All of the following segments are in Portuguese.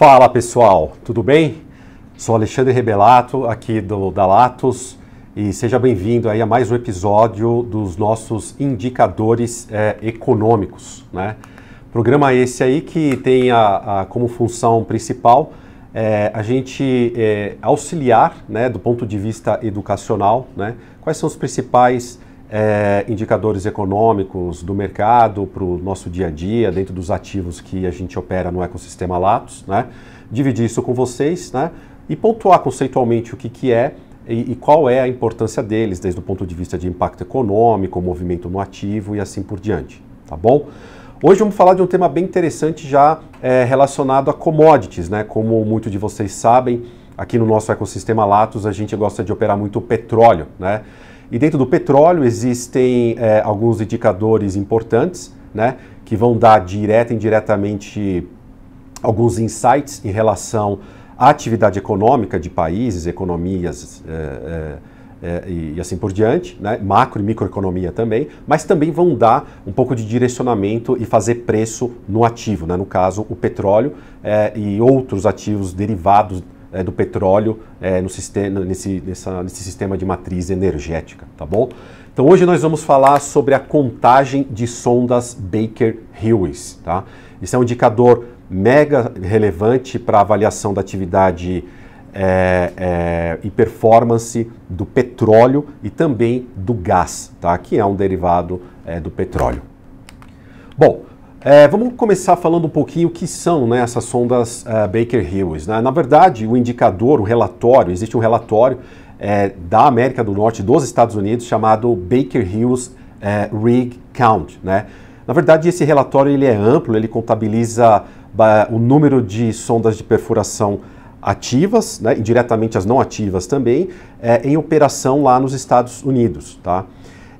Fala pessoal, tudo bem? Sou Alexandre Rebelato, aqui do, da Latos, e seja bem-vindo aí a mais um episódio dos nossos indicadores é, econômicos. Né? Programa esse aí que tem a, a como função principal é, a gente é, auxiliar, né, do ponto de vista educacional, né, quais são os principais é, indicadores econômicos do mercado para o nosso dia a dia, dentro dos ativos que a gente opera no ecossistema Latos, né? dividir isso com vocês né? e pontuar conceitualmente o que, que é e, e, qual é a importância deles, desde o ponto de vista de impacto econômico, movimento no ativo e assim por diante. Tá bom? Hoje vamos falar de um tema bem interessante já é, relacionado a commodities, né? Como muitos de vocês sabem, aqui no nosso ecossistema Latos a gente gosta de operar muito petróleo, né? E dentro do petróleo existem é, alguns indicadores importantes, né, que vão dar direta e indiretamente alguns insights em relação à atividade econômica de países, economias é, é, é e, assim por diante, né, macro e microeconomia também, mas também vão dar um pouco de direcionamento e fazer preço no ativo, né, no caso o petróleo é, e outros ativos derivados é, do petróleo é, no sistema, nesse, nessa, nesse sistema de matriz energética, tá bom? Então hoje nós vamos falar sobre a contagem de sondas Baker-Hughes, tá? Isso é um indicador mega relevante para avaliação da atividade é, é, e performance do petróleo e também do gás, tá? que é um derivado é, do petróleo. Bom, é, vamos começar falando um pouquinho o que são né, essas sondas uh, Baker Hughes. Né? Na verdade, o indicador, o relatório, existe um relatório é, da América do Norte, dos Estados Unidos, chamado Baker Hughes é, Rig Count. Né? Na verdade, esse relatório ele é amplo, ele contabiliza o número de sondas de perfuração ativas, né, indiretamente as não ativas também, é, em operação lá nos Estados Unidos. Tá?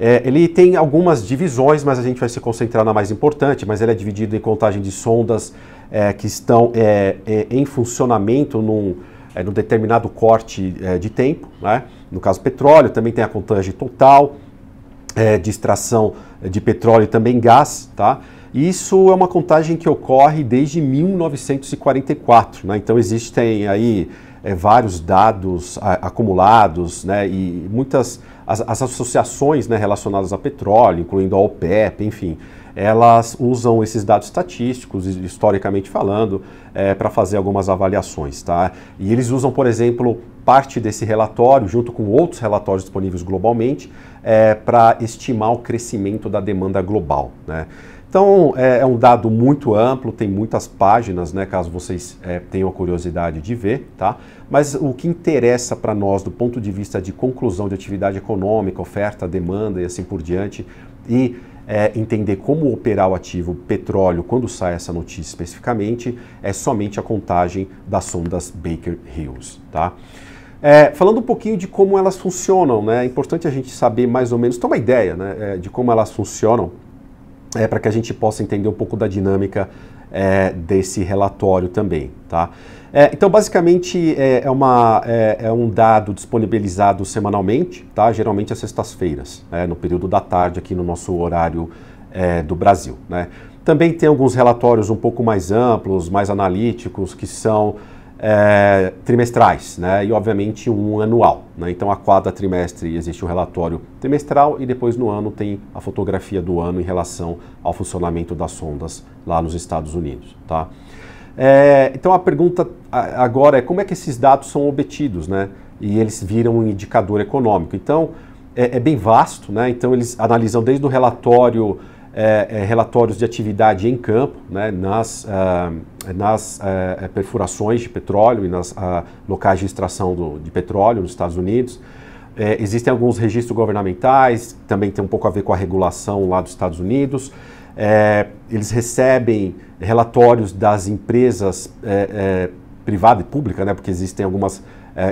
É, ele tem algumas divisões, mas a gente vai se concentrar na mais importante, mas ele é dividido em contagem de sondas é, que estão é, é em funcionamento num, é, num determinado corte é, de tempo, né? no caso petróleo, também tem a contagem total, de extração de petróleo e também gás, tá? Isso é uma contagem que ocorre desde 1944, né? então existem aí é, vários dados a, acumulados né, e muitas as, as associações né, relacionadas a petróleo, incluindo a OPEP, enfim, elas usam esses dados estatísticos, historicamente falando, é, para fazer algumas avaliações. Tá? E eles usam, por exemplo, parte desse relatório, junto com outros relatórios disponíveis globalmente, é, para estimar o crescimento da demanda global. Né? Então é, é, um dado muito amplo, tem muitas páginas, né, caso vocês é, tenham a curiosidade de ver, tá? Mas o que interessa para nós do ponto de vista de conclusão de atividade econômica, oferta, demanda e assim por diante, e é, entender como operar o ativo petróleo quando sai essa notícia especificamente, é somente a contagem das sondas Baker Hughes, tá? É, falando um pouquinho de como elas funcionam, né? É importante a gente saber mais ou menos, ter uma ideia né, é, de como elas funcionam é, para que a gente possa entender um pouco da dinâmica é, desse relatório também. Tá? É, então, basicamente, é, é uma, é, é um dado disponibilizado semanalmente, tá? geralmente às sextas-feiras, né? no período da tarde aqui no nosso horário é, do Brasil. Né? Também tem alguns relatórios um pouco mais amplos, mais analíticos, que são é, trimestrais né, e, obviamente, um anual. Né? Então, a cada trimestre existe um relatório trimestral e depois no ano tem a fotografia do ano em relação ao funcionamento das sondas lá nos Estados Unidos. Tá? É, então, a pergunta agora é como é que esses dados são obtidos né? e eles viram um indicador econômico. Então, é, é bem vasto, né? então eles analisam desde o relatório é, é, relatórios de atividade em campo, né, nas, ah, nas ah, perfurações de petróleo e nas ah, locais de extração do, de petróleo nos Estados Unidos. É, existem alguns registros governamentais, também tem um pouco a ver com a regulação lá dos Estados Unidos. É, eles recebem relatórios das empresas privada e pública, né, porque existem algumas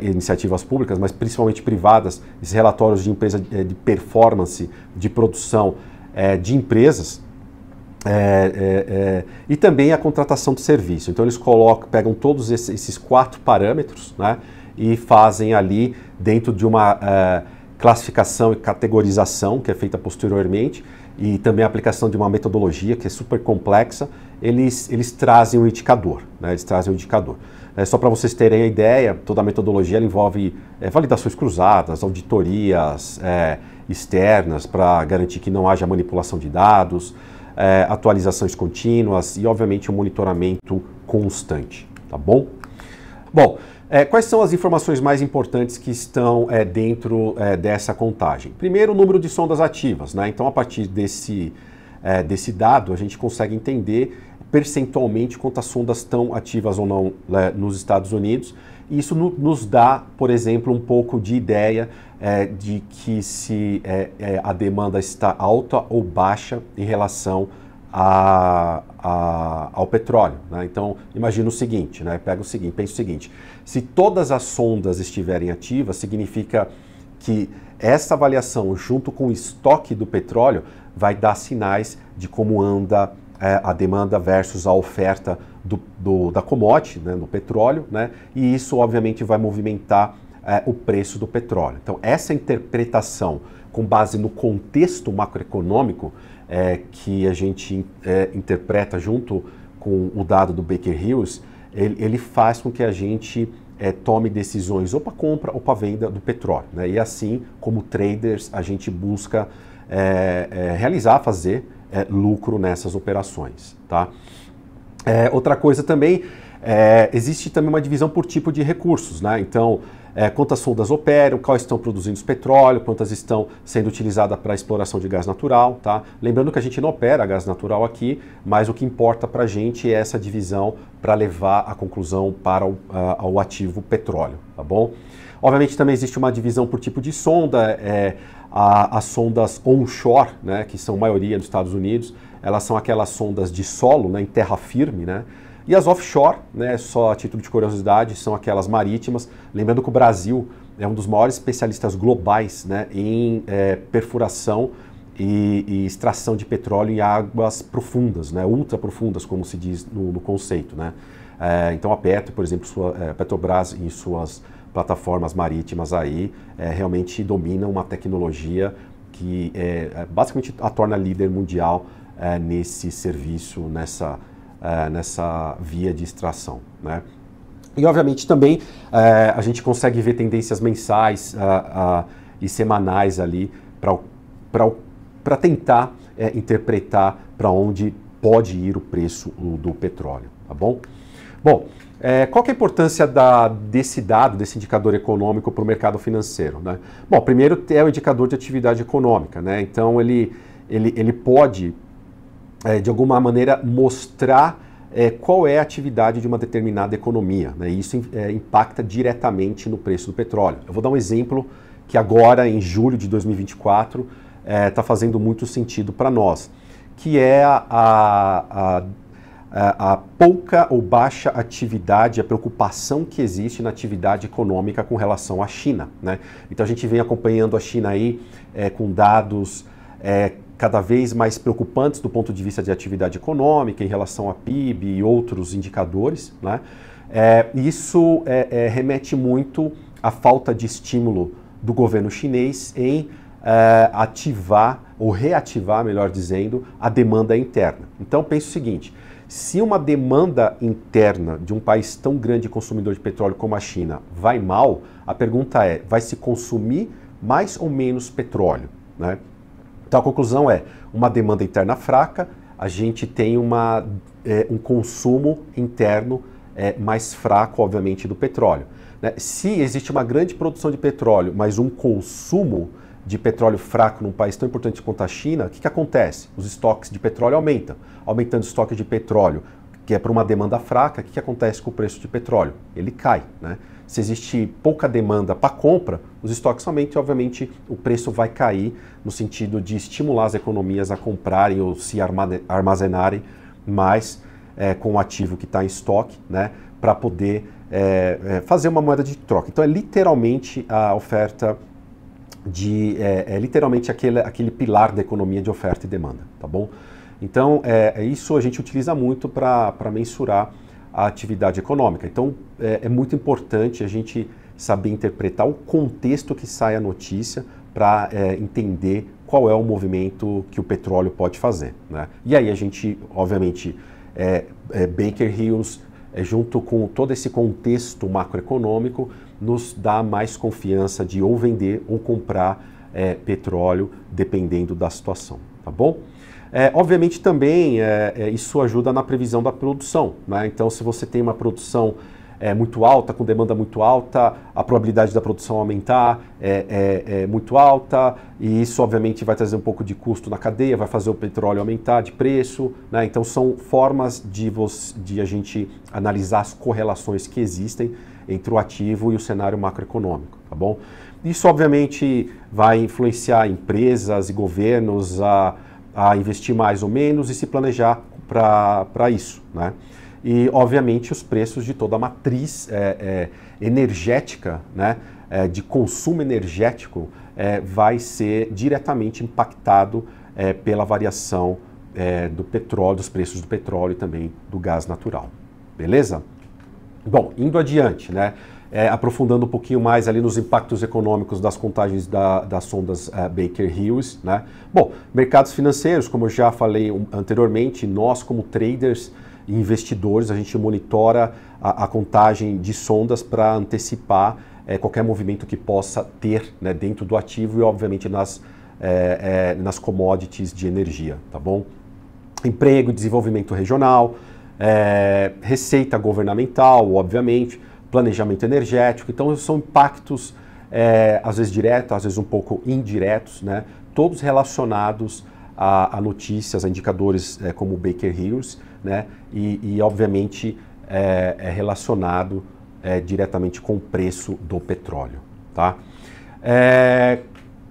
iniciativas públicas, mas principalmente privadas, esses relatórios de empresa de performance, de produção, é, de empresas é, é, é, e também a contratação de serviço. Então eles colocam, pegam todos esses quatro parâmetros né, e fazem ali dentro de uma é, classificação e categorização que é feita posteriormente e também a aplicação de uma metodologia que é super complexa, eles, eles trazem um indicador. Né, eles trazem um indicador. É, só para vocês terem a ideia, toda a metodologia envolve é, validações cruzadas, auditorias, é, externas para garantir que não haja manipulação de dados, é, atualizações contínuas e, obviamente, um monitoramento constante, tá bom? Bom, é, quais são as informações mais importantes que estão é, dentro é, dessa contagem? Primeiro, o número de sondas ativas, né? Então, a partir desse, é, desse dado, a gente consegue entender percentualmente quantas sondas estão ativas ou não né, nos Estados Unidos isso no, nos dá, por exemplo, um pouco de ideia é, de que se é, é, a demanda está alta ou baixa em relação a, a, ao petróleo. Né? Então, imagina o seguinte, né? pega o seguinte, pensa o seguinte: se todas as sondas estiverem ativas, significa que essa avaliação, junto com o estoque do petróleo, vai dar sinais de como anda é, a demanda versus a oferta do, do, da commodity, né, do petróleo, né, e isso obviamente vai movimentar é, o preço do petróleo. Então, essa interpretação com base no contexto macroeconômico é, que a gente é, interpreta junto com o dado do Baker Hughes, ele, ele faz com que a gente tome decisões ou para compra ou para venda do petróleo. Né? E assim, como traders, a gente busca realizar, fazer lucro nessas operações. Tá? É, outra coisa também, é, existe também uma divisão por tipo de recursos, né? Então, é, quantas sondas operam, quais estão produzindo petróleo, quantas estão sendo utilizadas para exploração de gás natural, tá? Lembrando que a gente não opera gás natural aqui, mas o que importa para a gente é essa divisão para levar a conclusão para o, a, ao ativo petróleo, tá bom? Obviamente também existe uma divisão por tipo de sonda, é, a, as sondas onshore, né, que são maioria dos Estados Unidos, elas são aquelas sondas de solo, né, em terra firme, né? E as offshore, né, só a título de curiosidade, são aquelas marítimas. Lembrando que o Brasil é um dos maiores especialistas globais né, em é, perfuração e, e, extração de petróleo em águas profundas, né, ultra profundas, como se diz no, no conceito. Né? É, então a Petro, por exemplo, sua, é, Petrobras em suas plataformas marítimas aí é, realmente domina uma tecnologia que é, é, basicamente a torna líder mundial é, nesse serviço, nessa, é, nessa via de extração. Né? E, obviamente, também é, a gente consegue ver tendências mensais uh, uh, e semanais ali para tentar é, interpretar para onde pode ir o preço do petróleo, tá bom? Bom, é, qual é a importância da, desse dado, desse indicador econômico para o mercado financeiro? Né? Bom, primeiro é o indicador de atividade econômica, né? então ele, ele, ele pode é, de alguma maneira, mostrar é, qual é a atividade de uma determinada economia. Né? isso é, impacta diretamente no preço do petróleo. Eu vou dar um exemplo que agora, em julho de 2024, está é, tá fazendo muito sentido para nós, que é a, a, a, a, pouca ou baixa atividade, a preocupação que existe na atividade econômica com relação à China. Né? Então a gente vem acompanhando a China aí é, com dados é, cada vez mais preocupantes do ponto de vista de atividade econômica, em relação a PIB e outros indicadores. Né? É, isso é, é, remete muito à falta de estímulo do governo chinês em é, ativar ou reativar, melhor dizendo, a demanda interna. Então, pense o seguinte: se uma demanda interna de um país tão grande consumidor de petróleo como a China vai mal, a pergunta é: vai se consumir mais ou menos petróleo? Né? Então a conclusão é uma demanda interna fraca, a gente tem uma, é, um consumo interno é, mais fraco, obviamente, do petróleo. Né? Se existe uma grande produção de petróleo, mas um consumo de petróleo fraco num país tão importante quanto a China, o que, que acontece? Os estoques de petróleo aumentam. Aumentando o estoque de petróleo, que é para uma demanda fraca, o que, que acontece com o preço de petróleo? Ele cai. Né? se existe pouca demanda para compra, os estoques aumentam e, obviamente, o preço vai cair no sentido de estimular as economias a comprarem ou se armazenarem mais é, com o ativo que está em estoque, né, para poder é, é, fazer uma moeda de troca. Então, é literalmente a oferta de. É, literalmente aquele, aquele pilar da economia de oferta e demanda, tá bom? Então, é, isso a gente utiliza muito para mensurar a atividade econômica. Então, é, é muito importante a gente saber interpretar o contexto que sai a notícia para é, entender qual é o movimento que o petróleo pode fazer. Né? E aí a gente, obviamente, é, é Baker Hills, é, junto com todo esse contexto macroeconômico, nos dá mais confiança de ou vender ou comprar é, petróleo, dependendo da situação, tá bom? É, obviamente também é, é, isso ajuda na previsão da produção. Né? Então, se você tem uma produção é, muito alta, com demanda muito alta, a probabilidade da produção aumentar é, é, é muito alta, e isso obviamente vai trazer um pouco de custo na cadeia, vai fazer o petróleo aumentar de preço. Né? Então, são formas de, de a gente analisar as correlações que existem entre o ativo e o cenário macroeconômico, tá bom? Isso obviamente vai influenciar empresas e governos a a investir mais ou menos e se planejar para isso. Né? E, obviamente, os preços de toda a matriz é, é, energética, né? É, de consumo energético, é, vai ser diretamente impactado é, pela variação é, do petróleo, dos preços do petróleo e também do gás natural. Beleza? Bom, indo adiante, né? é, aprofundando um pouquinho mais ali nos impactos econômicos das contagens da, das sondas é, Baker Hughes. Né? Bom, mercados financeiros, como eu já falei anteriormente, nós como traders e investidores, a gente monitora a, a contagem de sondas para antecipar é, qualquer movimento que possa ter né, dentro do ativo e, obviamente, nas, é, é, nas commodities de energia, tá bom? Emprego, desenvolvimento regional, é, receita governamental, obviamente, planejamento energético. Então, são impactos, é, às vezes diretos, às vezes um pouco indiretos, né? todos relacionados a, a notícias, a indicadores é, como o Baker Hughes, né? e, e obviamente é, é relacionado diretamente com o preço do petróleo. Tá?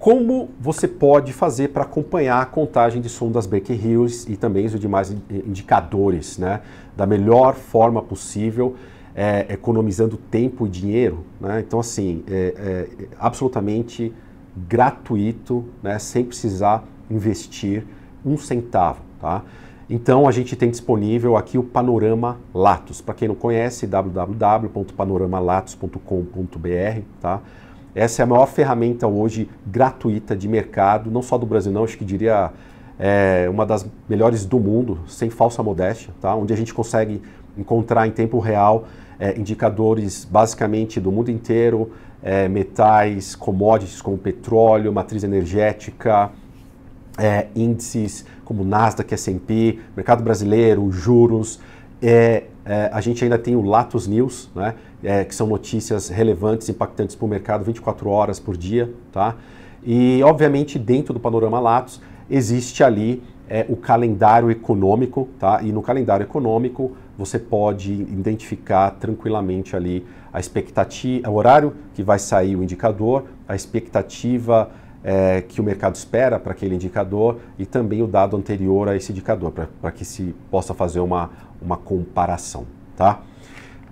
como você pode fazer para acompanhar a contagem de sondas Baker Hughes e também os demais indicadores né? da melhor forma possível? é, economizando tempo e dinheiro. Né? Então, assim, é, é absolutamente gratuito, né? sem precisar investir um centavo. Tá? Então, a gente tem disponível aqui o Panorama Latos. Para quem não conhece, www.panoramalatos.com.br. Tá? Essa é a maior ferramenta hoje gratuita de mercado, não só do Brasil, não, acho que diria é, uma das melhores do mundo, sem falsa modéstia, tá? onde a gente consegue encontrar em tempo real é, indicadores basicamente do mundo inteiro, é, metais, commodities como petróleo, matriz energética, é, índices como Nasdaq, S&P, mercado brasileiro, juros. É, é, a gente ainda tem o Latos News, né, é, que são notícias relevantes, impactantes para o mercado 24 horas por dia. Tá? E, obviamente, dentro do panorama Latos, existe ali é o calendário econômico, tá? E no calendário econômico você pode identificar tranquilamente ali a expectativa, é o horário que vai sair o indicador, a expectativa é, que o mercado espera para aquele indicador e também o dado anterior a esse indicador, para que se possa fazer uma, uma comparação, tá?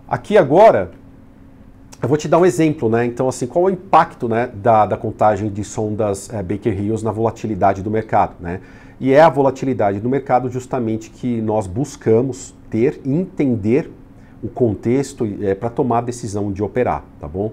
Aqui agora, eu vou te dar um exemplo, né? Então, assim, qual é o impacto né, da, da contagem de sondas é, Baker Hughes na volatilidade do mercado, né? E é a volatilidade do mercado justamente que nós buscamos ter e entender o contexto é, para tomar a decisão de operar, tá bom?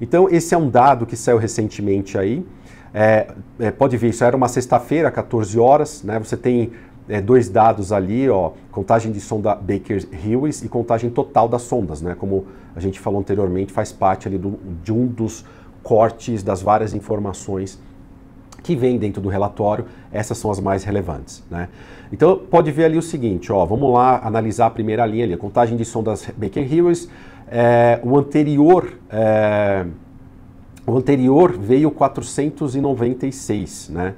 Então esse é um dado que saiu recentemente aí. É, é, pode ver, isso era uma sexta-feira, 14 horas, né? Você tem é, dois dados ali, ó, contagem de sonda Baker Hughes e contagem total das sondas, né? Como a gente falou anteriormente, faz parte ali do, de um dos cortes das várias informações que vem dentro do relatório, essas são as mais relevantes. Né? Então, pode ver ali o seguinte, ó, vamos lá analisar a primeira linha ali, a contagem de som das Baker Heroes, é, o anterior... É, o anterior veio 496, né?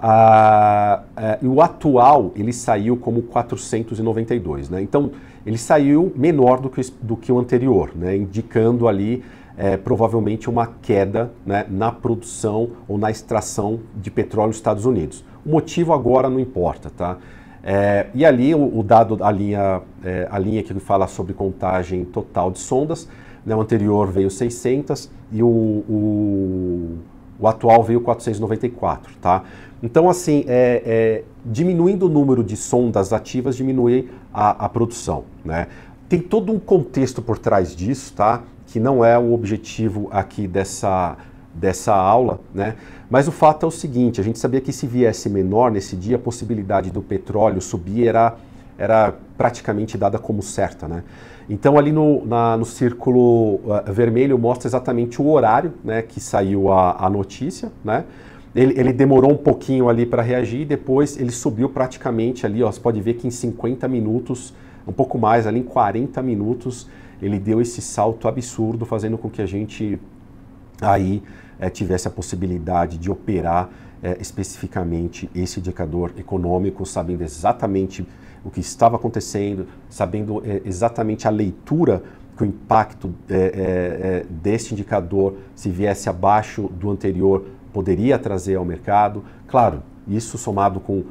Ah, é, e o atual ele saiu como 492, né? Então ele saiu menor do que, do que o anterior, né? Indicando ali é, provavelmente uma queda né, na produção ou na extração de petróleo nos Estados Unidos. O motivo agora não importa, tá? É, e ali o, o, dado, a linha, é, a linha que fala sobre contagem total de sondas, né, o anterior veio 600 e o, o, o atual veio 494, tá? Então, assim, é, é, diminuindo o número de sondas ativas, diminui a, a produção, né? Tem todo um contexto por trás disso, tá? que não é o objetivo aqui dessa, dessa aula, né? Mas o fato é o seguinte, a gente sabia que se viesse menor nesse dia, a possibilidade do petróleo subir era, era praticamente dada como certa, né? Então ali no, na, no círculo uh, vermelho mostra exatamente o horário né, que saiu a, a notícia, né? Ele, ele, demorou um pouquinho ali para reagir e depois ele subiu praticamente ali, ó, você pode ver que em 50 minutos, um pouco mais ali, em 40 minutos, ele deu esse salto absurdo, fazendo com que a gente aí é, tivesse a possibilidade de operar é, especificamente esse indicador econômico, sabendo exatamente o que estava acontecendo, sabendo é, exatamente a leitura que o impacto deste indicador, se viesse abaixo do anterior, poderia trazer ao mercado. Claro, isso somado com,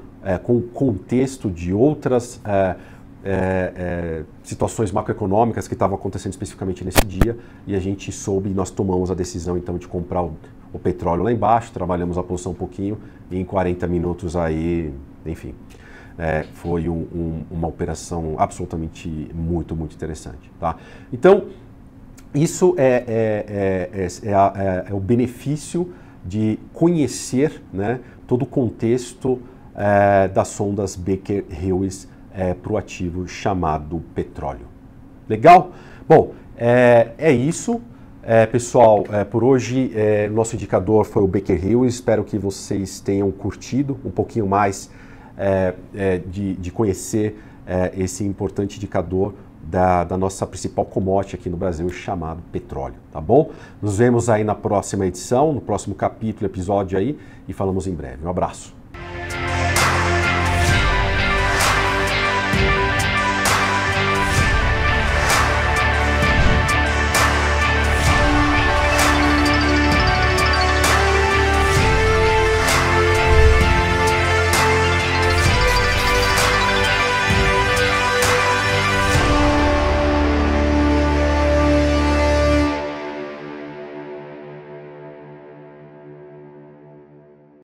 com o contexto de outras é, é, situações macroeconômicas que estavam acontecendo especificamente nesse dia e a gente soube e nós tomamos a decisão então de comprar o, o petróleo lá embaixo, trabalhamos a posição um pouquinho e em 40 minutos aí, enfim, é, foi um, um, uma operação absolutamente muito, muito interessante. Tá? Então, isso é, é, é, é, é a, é, o benefício de conhecer né, todo o contexto das sondas Baker-Hughes é, para o ativo chamado petróleo. Legal? Bom, é, é isso. É, pessoal, é, por hoje é, nosso indicador foi o Baker Hill. Espero que vocês tenham curtido um pouquinho mais é, é, de, de, conhecer esse importante indicador da, da, nossa principal commodity aqui no Brasil, chamado petróleo, tá bom? Nos vemos aí na próxima edição, no próximo capítulo, episódio aí, e falamos em breve. Um abraço.